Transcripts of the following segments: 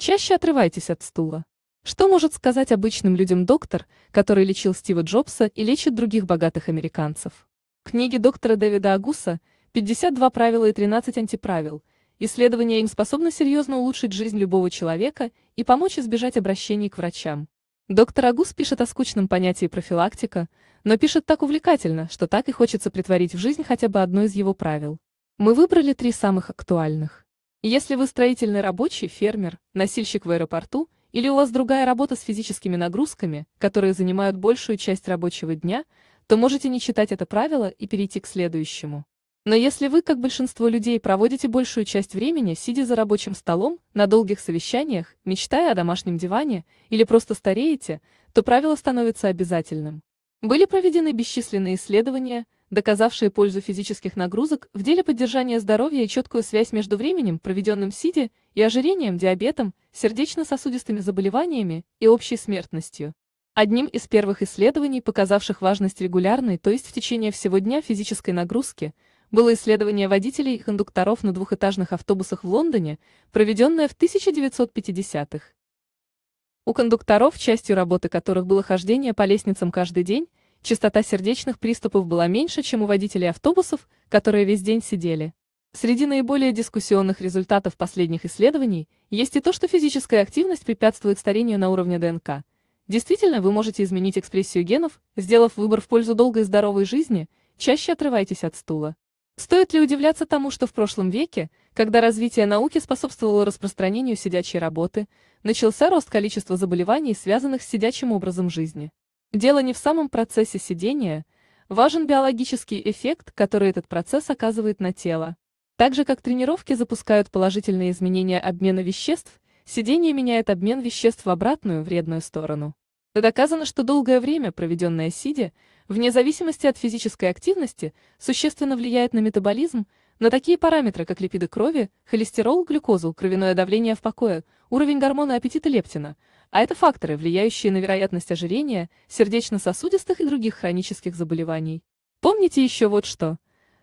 Чаще отрывайтесь от стула. Что может сказать обычным людям доктор, который лечил Стива Джобса и лечит других богатых американцев? Книги доктора Дэвида Агуса «52 правила и 13 антиправил» исследование им способно серьезно улучшить жизнь любого человека и помочь избежать обращений к врачам. Доктор Агус пишет о скучном понятии профилактика, но пишет так увлекательно, что так и хочется притворить в жизнь хотя бы одно из его правил. Мы выбрали три самых актуальных. Если вы строительный рабочий, фермер, носильщик в аэропорту или у вас другая работа с физическими нагрузками, которые занимают большую часть рабочего дня, то можете не читать это правило и перейти к следующему. Но если вы, как большинство людей, проводите большую часть времени, сидя за рабочим столом, на долгих совещаниях, мечтая о домашнем диване или просто стареете, то правило становится обязательным. Были проведены бесчисленные исследования – доказавшие пользу физических нагрузок в деле поддержания здоровья и четкую связь между временем, проведенным в СИДе, и ожирением, диабетом, сердечно-сосудистыми заболеваниями и общей смертностью. Одним из первых исследований, показавших важность регулярной, то есть в течение всего дня физической нагрузки, было исследование водителей и кондукторов на двухэтажных автобусах в Лондоне, проведенное в 1950-х. У кондукторов, частью работы которых было хождение по лестницам каждый день, частота сердечных приступов была меньше, чем у водителей автобусов, которые весь день сидели. Среди наиболее дискуссионных результатов последних исследований есть и то, что физическая активность препятствует старению на уровне ДНК. Действительно, вы можете изменить экспрессию генов, сделав выбор в пользу долгой и здоровой жизни, чаще отрывайтесь от стула. Стоит ли удивляться тому, что в прошлом веке, когда развитие науки способствовало распространению сидячей работы, начался рост количества заболеваний, связанных с сидячим образом жизни? Дело не в самом процессе сидения, важен биологический эффект, который этот процесс оказывает на тело. Так же, как тренировки запускают положительные изменения обмена веществ, сидение меняет обмен веществ в обратную, вредную сторону. Доказано, что долгое время, проведенное сидя, вне зависимости от физической активности, существенно влияет на метаболизм, на такие параметры, как липиды крови, холестерол, глюкозу, кровяное давление в покое – уровень гормона аппетита лептина, а это факторы, влияющие на вероятность ожирения, сердечно-сосудистых и других хронических заболеваний. Помните еще вот что.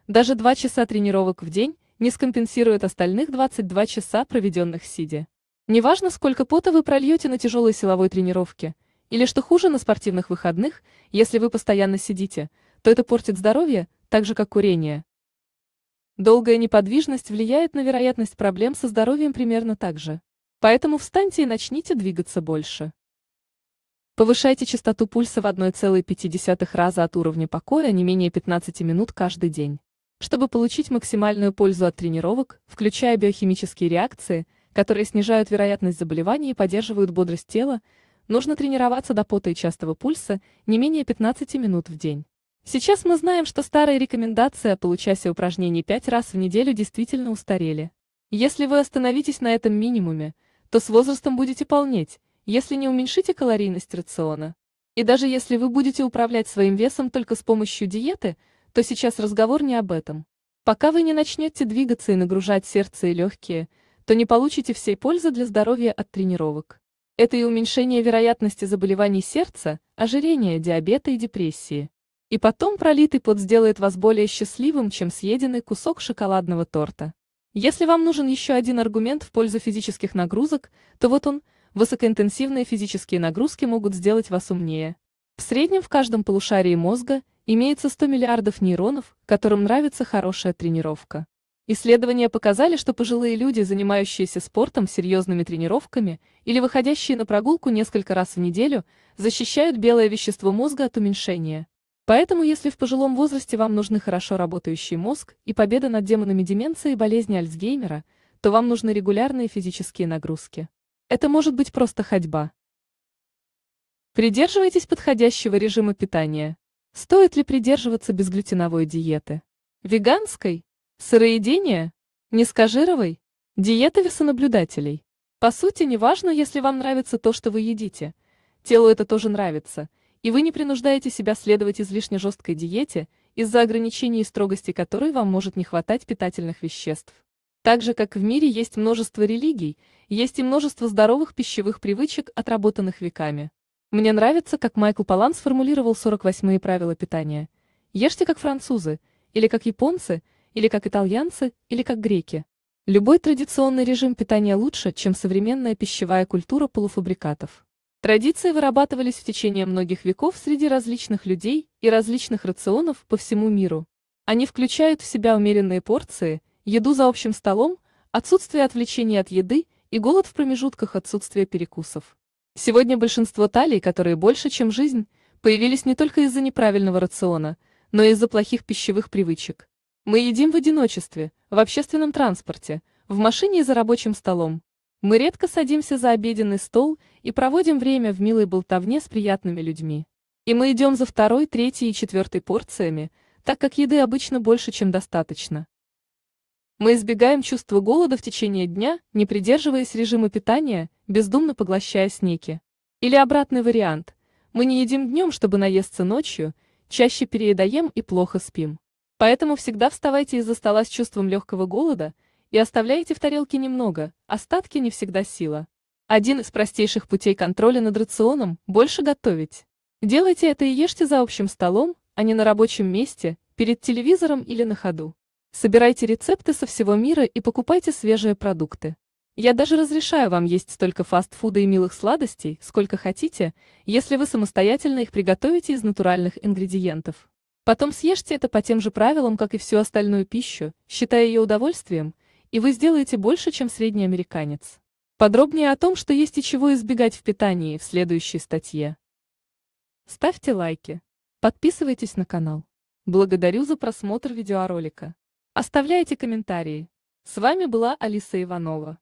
Даже 2 часа тренировок в день не скомпенсируют остальных 22 часа, проведенных сидя. Неважно, сколько пота вы прольете на тяжелой силовой тренировке, или что хуже на спортивных выходных, если вы постоянно сидите, то это портит здоровье, так же как курение. Долгая неподвижность влияет на вероятность проблем со здоровьем примерно так же. Поэтому встаньте и начните двигаться больше. Повышайте частоту пульса в 1,5 раза от уровня покоя не менее 15 минут каждый день. Чтобы получить максимальную пользу от тренировок, включая биохимические реакции, которые снижают вероятность заболеваний и поддерживают бодрость тела, нужно тренироваться до пота и частого пульса не менее 15 минут в день. Сейчас мы знаем, что старые рекомендации о получасе упражнений 5 раз в неделю действительно устарели. Если вы остановитесь на этом минимуме, то с возрастом будете полнеть, если не уменьшите калорийность рациона. И даже если вы будете управлять своим весом только с помощью диеты, то сейчас разговор не об этом. Пока вы не начнете двигаться и нагружать сердце и легкие, то не получите всей пользы для здоровья от тренировок. Это и уменьшение вероятности заболеваний сердца, ожирения, диабета и депрессии. И потом пролитый пот сделает вас более счастливым, чем съеденный кусок шоколадного торта. Если вам нужен еще один аргумент в пользу физических нагрузок, то вот он, высокоинтенсивные физические нагрузки могут сделать вас умнее. В среднем в каждом полушарии мозга имеется 100 миллиардов нейронов, которым нравится хорошая тренировка. Исследования показали, что пожилые люди, занимающиеся спортом серьезными тренировками или выходящие на прогулку несколько раз в неделю, защищают белое вещество мозга от уменьшения. Поэтому если в пожилом возрасте вам нужны хорошо работающий мозг и победа над демонами деменции и болезни Альцгеймера, то вам нужны регулярные физические нагрузки. Это может быть просто ходьба. Придерживайтесь подходящего режима питания. Стоит ли придерживаться безглютеновой диеты? Веганской? Сыроедения? Нескажировой? Диета весонаблюдателей. По сути, неважно, если вам нравится то, что вы едите. Телу это тоже нравится – и вы не принуждаете себя следовать излишне жесткой диете, из-за ограничений и строгости которой вам может не хватать питательных веществ. Так же, как в мире есть множество религий, есть и множество здоровых пищевых привычек, отработанных веками. Мне нравится, как Майкл Палан сформулировал 48-е правила питания. Ешьте как французы, или как японцы, или как итальянцы, или как греки. Любой традиционный режим питания лучше, чем современная пищевая культура полуфабрикатов. Традиции вырабатывались в течение многих веков среди различных людей и различных рационов по всему миру. Они включают в себя умеренные порции, еду за общим столом, отсутствие отвлечений от еды и голод в промежутках отсутствия перекусов. Сегодня большинство талий, которые больше, чем жизнь, появились не только из-за неправильного рациона, но и из-за плохих пищевых привычек. Мы едим в одиночестве, в общественном транспорте, в машине и за рабочим столом, мы редко садимся за обеденный стол и проводим время в милой болтовне с приятными людьми. И мы идем за второй, третьей и четвертой порциями, так как еды обычно больше, чем достаточно. Мы избегаем чувства голода в течение дня, не придерживаясь режима питания, бездумно поглощая снеки. Или обратный вариант. Мы не едим днем, чтобы наесться ночью, чаще переедаем и плохо спим. Поэтому всегда вставайте из-за стола с чувством легкого голода – и оставляете в тарелке немного, остатки не всегда сила. Один из простейших путей контроля над рационом – больше готовить. Делайте это и ешьте за общим столом, а не на рабочем месте, перед телевизором или на ходу. Собирайте рецепты со всего мира и покупайте свежие продукты. Я даже разрешаю вам есть столько фастфуда и милых сладостей, сколько хотите, если вы самостоятельно их приготовите из натуральных ингредиентов. Потом съешьте это по тем же правилам, как и всю остальную пищу, считая ее удовольствием, и вы сделаете больше, чем средний американец. Подробнее о том, что есть и чего избегать в питании, в следующей статье. Ставьте лайки. Подписывайтесь на канал. Благодарю за просмотр видеоролика. Оставляйте комментарии. С вами была Алиса Иванова.